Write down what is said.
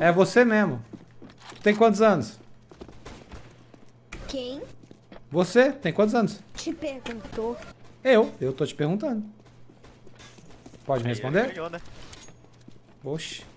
é você mesmo. Tu tem quantos anos? Quem? Você, tem quantos anos? Te perguntou. Eu, eu tô te perguntando. Pode me responder? Né? Oxi.